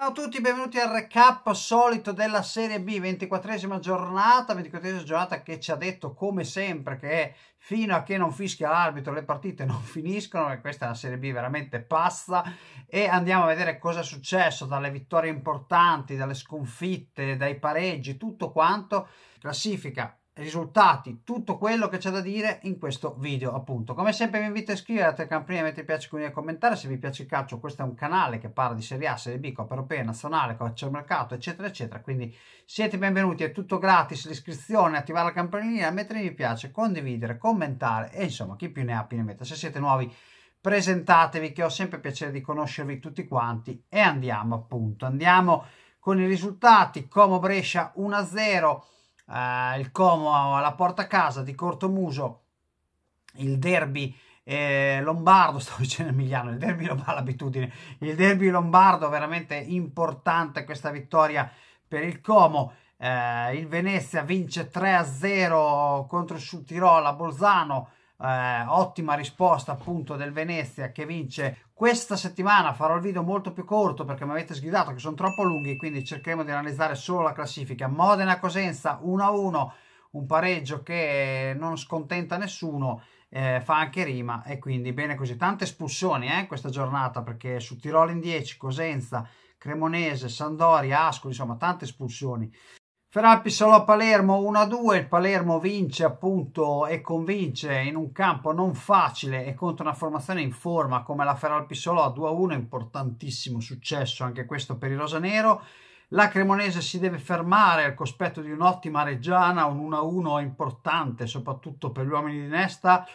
Ciao a tutti, benvenuti al recap solito della Serie B, 24esima giornata, 24esima giornata che ci ha detto come sempre che fino a che non fischia l'arbitro le partite non finiscono e questa è una Serie B veramente pazza e andiamo a vedere cosa è successo dalle vittorie importanti, dalle sconfitte, dai pareggi, tutto quanto. Classifica risultati, tutto quello che c'è da dire in questo video appunto. Come sempre vi invito a iscrivervi al campanile, mettere piace qui e commentare se vi piace il calcio, questo è un canale che parla di Serie A, Serie B, Coppa Europea, Nazionale, Mercato, eccetera eccetera, quindi siete benvenuti, è tutto gratis, l'iscrizione, attivare la campanellina, mettere mi piace, condividere, commentare e insomma chi più ne ha più ne metta. Se siete nuovi presentatevi che ho sempre piacere di conoscervi tutti quanti e andiamo appunto, andiamo con i risultati, Como Brescia 1-0, eh, il Como alla porta a casa di Cortomuso, il derby eh, lombardo, sto dicendo Emiliano, il derby lombardo, l'abitudine, il derby lombardo veramente importante questa vittoria per il Como. Eh, il Venezia vince 3-0 contro il Sud Tirol a Bolzano, eh, ottima risposta appunto del Venezia che vince questa settimana farò il video molto più corto perché mi avete sgridato che sono troppo lunghi quindi cercheremo di analizzare solo la classifica Modena-Cosenza 1-1 un pareggio che non scontenta nessuno eh, fa anche rima e quindi bene così tante espulsioni eh, questa giornata perché su Tirol in 10 Cosenza Cremonese, Sandori, Ascoli insomma tante espulsioni Feralpi a Palermo 1-2, il Palermo vince appunto e convince in un campo non facile e contro una formazione in forma come la Feralpi a 2-1, importantissimo successo anche questo per il Rosanero. La Cremonese si deve fermare al cospetto di un'ottima Reggiana, un 1-1 importante soprattutto per gli uomini di Nesta.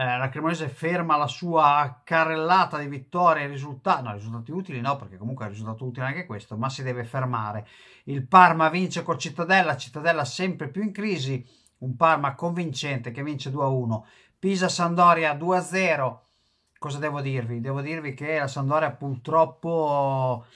Eh, la Cremonese ferma la sua carrellata di vittorie e risultati, no, risultati utili no, perché comunque è risultato utile anche questo, ma si deve fermare. Il Parma vince con Cittadella, Cittadella sempre più in crisi, un Parma convincente che vince 2-1. Pisa-Sandoria 2-0. Cosa devo dirvi? Devo dirvi che la Sandoria purtroppo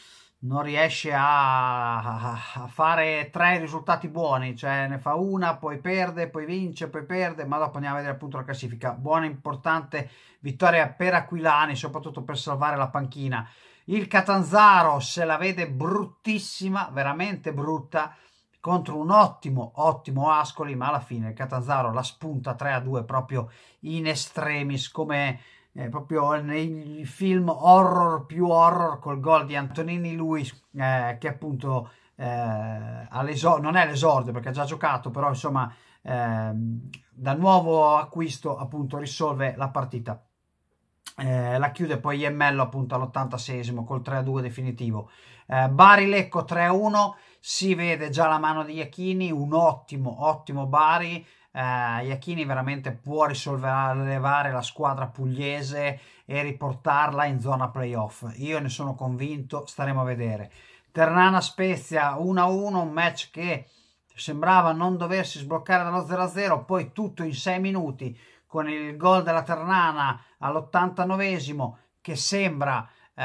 non riesce a, fare tre risultati buoni, cioè ne fa una, poi perde, poi vince, poi perde, ma dopo andiamo a vedere appunto la classifica. Buona, importante vittoria per Aquilani, soprattutto per salvare la panchina. Il Catanzaro se la vede bruttissima, veramente brutta, contro un ottimo, ottimo Ascoli, ma alla fine il Catanzaro la spunta 3-2 proprio in estremis, come eh, proprio nei film horror più horror col gol di Antonini lui eh, che appunto eh, non è l'esordio perché ha già giocato però insomma ehm, da nuovo acquisto appunto risolve la partita eh, la chiude poi Iemmello appunto all'86esimo col 3-2 definitivo eh, Bari Lecco 3-1 si vede già la mano di Iachini un ottimo ottimo Bari eh, Iachini veramente può risollevare la squadra pugliese e riportarla in zona playoff. Io ne sono convinto, staremo a vedere. Ternana Spezia 1-1, un match che sembrava non doversi sbloccare dallo 0-0, poi tutto in 6 minuti con il gol della Ternana all'89 esimo che sembra eh,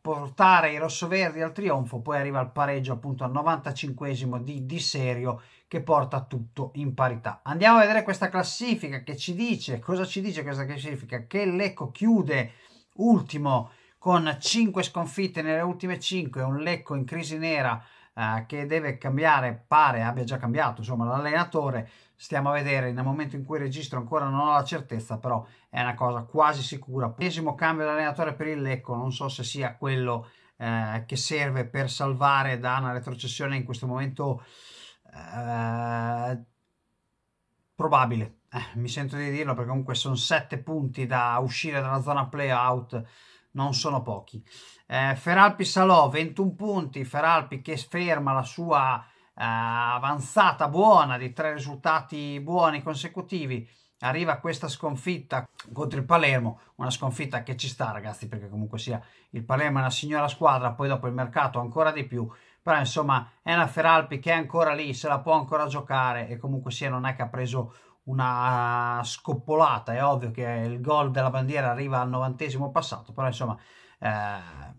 portare i rossoverdi al trionfo, poi arriva il pareggio appunto al 95 esimo di, di serio che porta tutto in parità. Andiamo a vedere questa classifica che ci dice, cosa ci dice questa classifica? Che Lecco chiude ultimo con 5 sconfitte nelle ultime 5, un Lecco in crisi nera eh, che deve cambiare, pare abbia già cambiato, insomma l'allenatore, stiamo a vedere nel momento in cui registro ancora non ho la certezza, però è una cosa quasi sicura. Pesimo cambio d'allenatore per il Lecco, non so se sia quello eh, che serve per salvare da una retrocessione in questo momento eh, probabile, eh, mi sento di dirlo perché comunque sono 7 punti da uscire dalla zona playout, non sono pochi. Eh, Feralpi Salò 21 punti, Feralpi che ferma la sua eh, avanzata buona di tre risultati buoni consecutivi. Arriva questa sconfitta contro il Palermo, una sconfitta che ci sta ragazzi perché comunque sia il Palermo è una signora squadra, poi dopo il mercato ancora di più però insomma è una Feralpi che è ancora lì, se la può ancora giocare e comunque sia non è che ha preso una scoppolata, è ovvio che il gol della bandiera arriva al novantesimo passato, però insomma eh,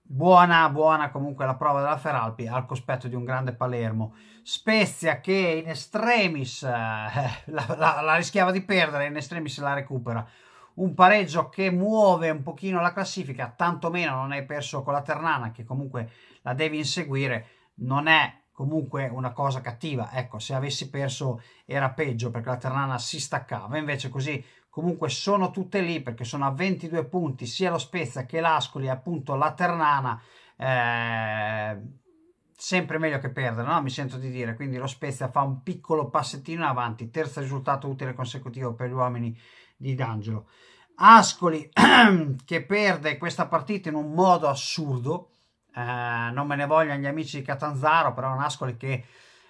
buona, buona comunque la prova della Feralpi al cospetto di un grande Palermo, Spezia che in estremis eh, la, la, la rischiava di perdere, in estremis la recupera, un pareggio che muove un pochino la classifica, tantomeno non hai perso con la Ternana che comunque la devi inseguire, non è comunque una cosa cattiva. Ecco, se avessi perso era peggio perché la Ternana si staccava, invece così comunque sono tutte lì perché sono a 22 punti sia lo Spezia che l'Ascoli, appunto la Ternana. Eh, sempre meglio che perdere, no? mi sento di dire. Quindi lo Spezia fa un piccolo passettino in avanti, terzo risultato utile consecutivo per gli uomini di D'Angelo. Ascoli che perde questa partita in un modo assurdo, eh, non me ne vogliono gli amici di Catanzaro, però un Ascoli che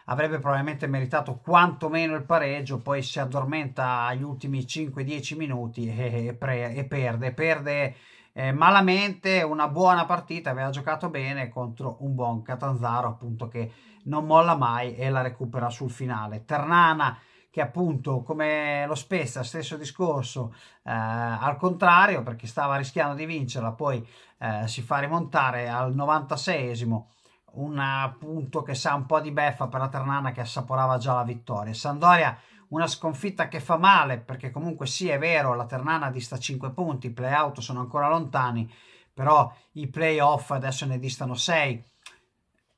avrebbe probabilmente meritato quantomeno il pareggio, poi si addormenta agli ultimi 5-10 minuti e, e, pre, e perde, perde eh, malamente una buona partita, aveva giocato bene contro un buon Catanzaro appunto che non molla mai e la recupera sul finale. Ternana che appunto come lo Spezia stesso discorso eh, al contrario perché stava rischiando di vincerla poi eh, si fa rimontare al 96esimo un appunto che sa un po' di beffa per la Ternana che assaporava già la vittoria Sandoria una sconfitta che fa male perché comunque sì è vero la Ternana dista 5 punti i play out sono ancora lontani però i playoff adesso ne distano 6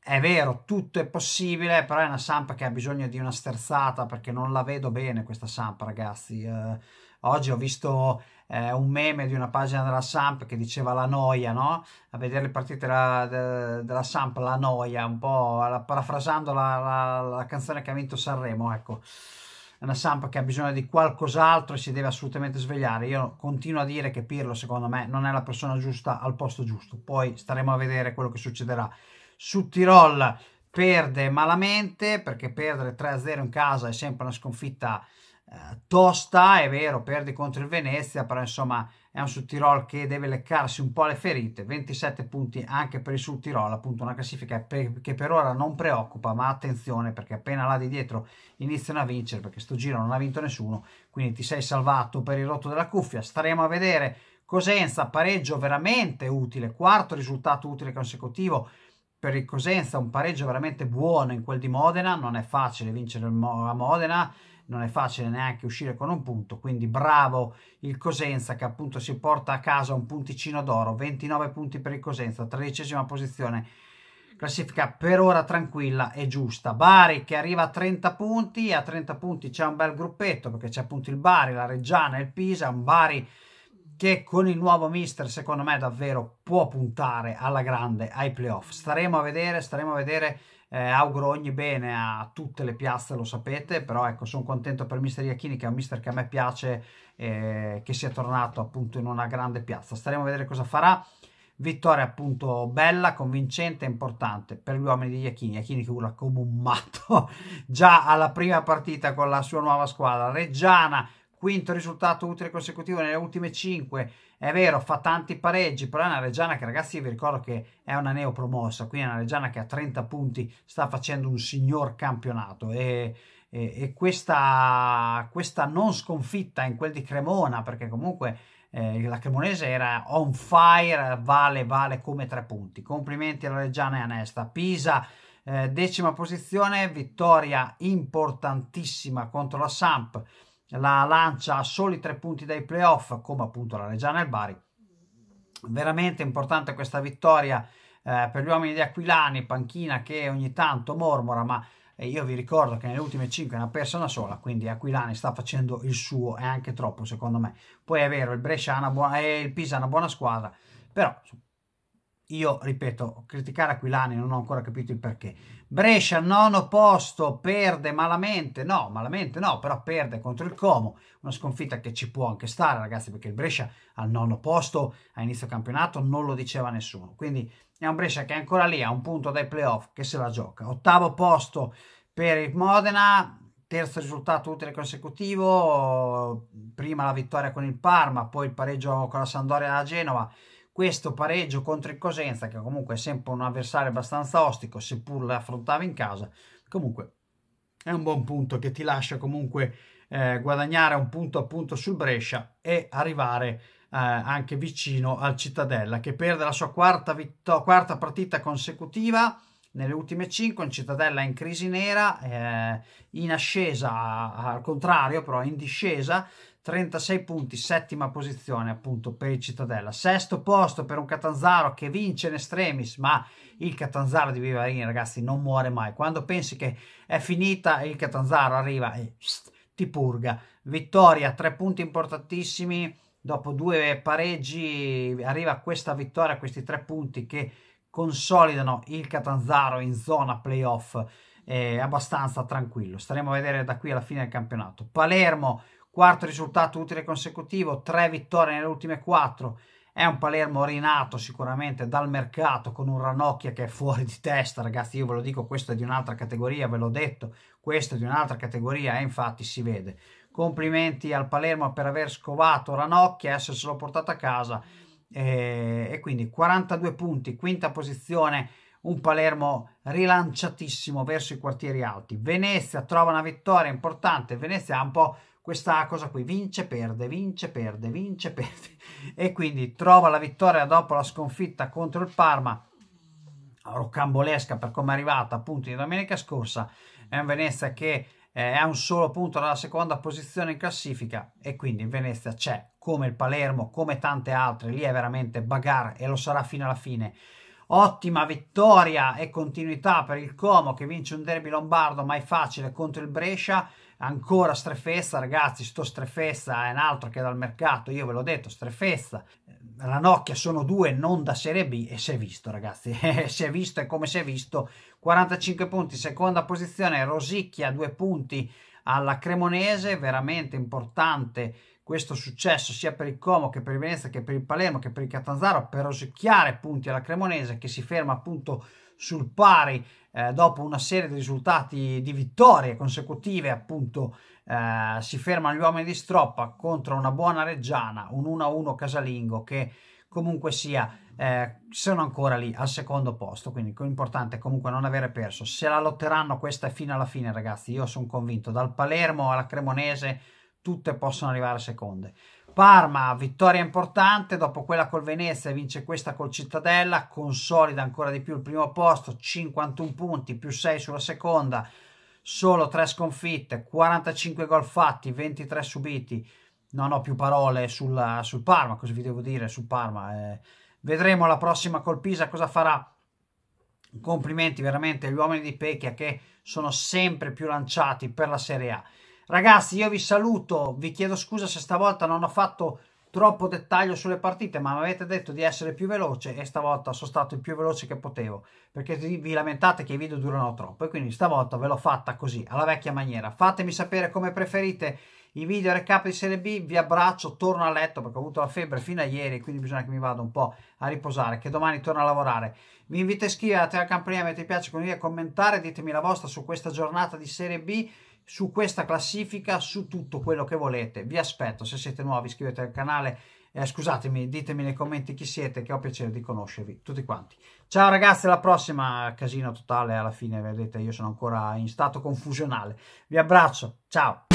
è vero, tutto è possibile, però è una Samp che ha bisogno di una sterzata perché non la vedo bene questa Samp, ragazzi. Eh, oggi ho visto eh, un meme di una pagina della Samp che diceva la noia, no? A vedere le partite della, de, della Samp, la noia, un po' la, parafrasando la, la, la canzone che ha vinto Sanremo, ecco È una Samp che ha bisogno di qualcos'altro e si deve assolutamente svegliare. Io continuo a dire che Pirlo, secondo me, non è la persona giusta al posto giusto. Poi staremo a vedere quello che succederà. Su Tirol perde malamente perché perdere 3-0 in casa è sempre una sconfitta eh, tosta, è vero, perdi contro il Venezia, però insomma è un Sud Tirol che deve leccarsi un po' le ferite, 27 punti anche per il Sud Tirol, appunto una classifica per, che per ora non preoccupa, ma attenzione perché appena là di dietro iniziano a vincere, perché sto giro non ha vinto nessuno, quindi ti sei salvato per il rotto della cuffia, staremo a vedere Cosenza, pareggio veramente utile, quarto risultato utile consecutivo, per il Cosenza un pareggio veramente buono in quel di Modena, non è facile vincere a Modena, non è facile neanche uscire con un punto, quindi bravo il Cosenza che appunto si porta a casa un punticino d'oro, 29 punti per il Cosenza, tredicesima posizione, classifica per ora tranquilla e giusta. Bari che arriva a 30 punti, a 30 punti c'è un bel gruppetto perché c'è appunto il Bari, la Reggiana e il Pisa, un Bari che con il nuovo mister secondo me davvero può puntare alla grande ai playoff. Staremo a vedere, staremo a vedere. Eh, auguro ogni bene a tutte le piazze, lo sapete, però ecco, sono contento per mister Iachini che è un mister che a me piace, eh, che sia tornato appunto in una grande piazza. Staremo a vedere cosa farà. Vittoria appunto bella, convincente e importante per gli uomini di Iachini. Iachini che urla come un matto già alla prima partita con la sua nuova squadra. Reggiana quinto risultato utile consecutivo nelle ultime 5. È vero, fa tanti pareggi, però è una Reggiana che ragazzi vi ricordo che è una neopromossa, quindi è una Reggiana che a 30 punti sta facendo un signor campionato e, e, e questa, questa, non sconfitta in quel di Cremona, perché comunque eh, la Cremonese era on fire, vale, vale come tre punti. Complimenti alla Reggiana e a Nesta. Pisa eh, decima posizione, vittoria importantissima contro la Samp la lancia a soli tre punti dai playoff, come appunto la Reggiana e il Bari. Veramente importante questa vittoria eh, per gli uomini di Aquilani, panchina che ogni tanto mormora, ma eh, io vi ricordo che nelle ultime 5 ne ha persa una sola, quindi Aquilani sta facendo il suo e anche troppo secondo me. Poi è vero, il Brescia e eh, il Pisa è una buona squadra, però io ripeto, criticare Aquilani non ho ancora capito il perché. Brescia, nono posto, perde malamente, no, malamente no, però perde contro il Como, una sconfitta che ci può anche stare, ragazzi, perché il Brescia al nono posto a inizio campionato non lo diceva nessuno. Quindi è un Brescia che è ancora lì, a un punto dai playoff, che se la gioca. Ottavo posto per il Modena, terzo risultato utile consecutivo, prima la vittoria con il Parma, poi il pareggio con la Sandoria a Genova questo pareggio contro il Cosenza, che comunque è sempre un avversario abbastanza ostico, seppur l'affrontava in casa, comunque è un buon punto che ti lascia comunque eh, guadagnare un punto a punto sul Brescia e arrivare eh, anche vicino al Cittadella, che perde la sua quarta, vitto- quarta partita consecutiva nelle ultime 5, in Cittadella in crisi nera, eh, in ascesa al contrario, però in discesa, 36 punti, settima posizione appunto per il Cittadella, sesto posto per un Catanzaro che vince in estremis, ma il Catanzaro di Vivarini ragazzi non muore mai, quando pensi che è finita il Catanzaro arriva e pst, ti purga, vittoria, tre punti importantissimi, dopo due pareggi arriva questa vittoria, questi tre punti che consolidano il Catanzaro in zona playoff eh, abbastanza tranquillo, staremo a vedere da qui alla fine del campionato. Palermo quarto risultato utile consecutivo, tre vittorie nelle ultime quattro. È un Palermo rinato sicuramente dal mercato con un Ranocchia che è fuori di testa, ragazzi. Io ve lo dico, questo è di un'altra categoria, ve l'ho detto, questo è di un'altra categoria e infatti si vede. Complimenti al Palermo per aver scovato Ranocchia esserselo portato a casa. E, eh, e quindi 42 punti, quinta posizione un Palermo rilanciatissimo verso i quartieri alti. Venezia trova una vittoria importante, Venezia ha un po' questa cosa qui vince, perde, vince, perde, vince, perde e quindi trova la vittoria dopo la sconfitta contro il Parma rocambolesca per come è arrivata appunto di domenica scorsa è un Venezia che è eh, a un solo punto dalla seconda posizione in classifica e quindi in Venezia c'è come il Palermo come tante altre lì è veramente bagar e lo sarà fino alla fine ottima vittoria e continuità per il Como che vince un derby lombardo mai facile contro il Brescia ancora strefessa, ragazzi, sto strefessa è un altro che dal mercato, io ve l'ho detto, strefessa. La Nokia sono due, non da Serie B e si è visto, ragazzi, si è visto e come si è visto. 45 punti, seconda posizione, Rosicchia, due punti alla Cremonese, veramente importante questo successo sia per il Como che per il Venezia che per il Palermo che per il Catanzaro per rosicchiare punti alla Cremonese che si ferma appunto sul pari eh, dopo una serie di risultati di vittorie consecutive, appunto eh, si fermano gli uomini di Stroppa contro una buona Reggiana, un 1-1 casalingo che comunque sia eh, sono ancora lì al secondo posto, quindi l'importante è comunque non avere perso. Se la lotteranno questa fino alla fine, ragazzi, io sono convinto, dal Palermo alla Cremonese tutte possono arrivare seconde. Parma, vittoria importante, dopo quella col Venezia vince questa col Cittadella, consolida ancora di più il primo posto, 51 punti più 6 sulla seconda, solo 3 sconfitte, 45 gol fatti, 23 subiti, non ho più parole sul, sul Parma, cosa vi devo dire sul Parma, eh, vedremo la prossima col Pisa cosa farà, complimenti veramente agli uomini di Pecchia che sono sempre più lanciati per la Serie A. Ragazzi, io vi saluto, vi chiedo scusa se stavolta non ho fatto troppo dettaglio sulle partite, ma mi avete detto di essere più veloce e stavolta sono stato il più veloce che potevo, perché vi lamentate che i video durano troppo e quindi stavolta ve l'ho fatta così, alla vecchia maniera. Fatemi sapere come preferite i video recap di Serie B, vi abbraccio, torno a letto perché ho avuto la febbre fino a ieri, quindi bisogna che mi vada un po' a riposare, che domani torno a lavorare. Vi invito a iscrivervi alla telecampanella, mettete piace, con condivide, commentare, ditemi la vostra su questa giornata di Serie B, su questa classifica, su tutto quello che volete. Vi aspetto, se siete nuovi iscrivetevi al canale, eh, scusatemi, ditemi nei commenti chi siete, che ho piacere di conoscervi tutti quanti. Ciao ragazzi, alla prossima, casino totale alla fine, vedete, io sono ancora in stato confusionale. Vi abbraccio, ciao!